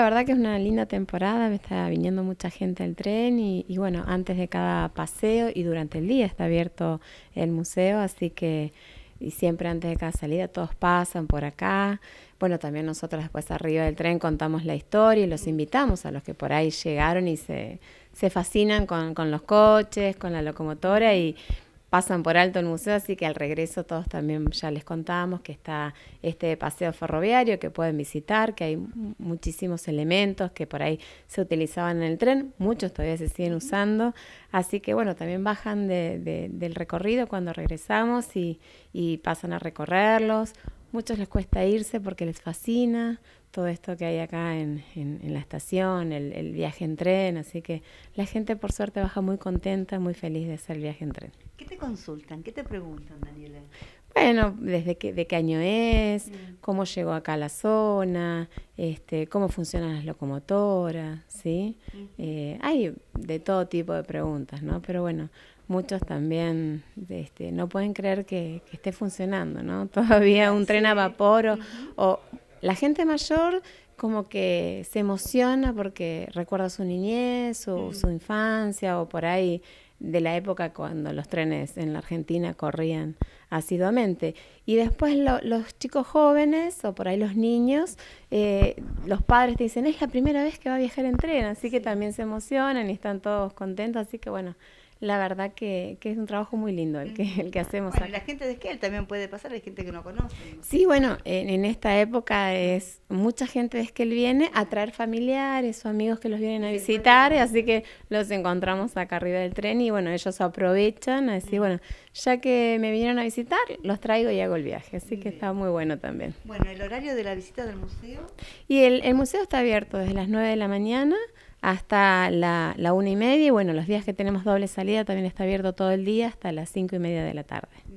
La verdad que es una linda temporada, me está viniendo mucha gente al tren y, bueno, antes de cada paseo y durante el día está abierto el museo, así que y siempre antes de cada salida todos pasan por acá. Bueno, también nosotros después arriba del tren contamos la historia y los invitamos a los que por ahí llegaron y se, fascinan con, con los coches, con la locomotora y pasan por alto el museo, así que al regreso todos también ya les contábamos que está este paseo ferroviario que pueden visitar, que hay muchísimos elementos que por ahí se utilizaban en el tren, muchos todavía se siguen usando, así que bueno, también bajan del recorrido cuando regresamos y, y pasan a recorrerlos Muchos les cuesta irse porque les fascina todo esto que hay acá en, en, la estación, el, el, viaje en tren, así que la gente por suerte baja muy contenta, muy feliz de hacer el viaje en tren. ¿Qué te consultan? ¿Qué te preguntan, Daniela? Bueno, desde qué, de qué año es, mm. cómo llegó acá a la zona, este, cómo funcionan las locomotoras, ¿sí? Eh, hay de todo tipo de preguntas, ¿no? Pero bueno, muchos también este, no pueden creer que, esté funcionando, ¿no? Todavía un tren a vapor o, o la gente mayor como que se emociona porque recuerda su niñez o su infancia o por ahí de la época cuando los trenes en la Argentina corrían asiduamente. Y después los chicos jóvenes o por ahí los niños, eh, los padres te dicen, es la primera vez que va a viajar en tren, así que también se emocionan y están todos contentos, así que bueno, la verdad que, que, es un trabajo muy lindo el que, el que hacemos. Bueno, la gente de Esquel también puede pasar, hay gente que no conoce. Sí, bueno, en, esta época es mucha gente de Esquel viene a traer familiares o amigos que los vienen a visitar, así que los encontramos acá arriba del tren y bueno, ellos aprovechan a decir, bueno, ya que me vinieron a visitar, los traigo y hago el viaje, así que está muy bueno también. Bueno, ¿el horario de la visita del museo? Y el, el museo está abierto desde las 9 de la mañana hasta la, una y media. Y bueno, los días que tenemos doble salida también está abierto todo el día hasta las cinco y media de la tarde.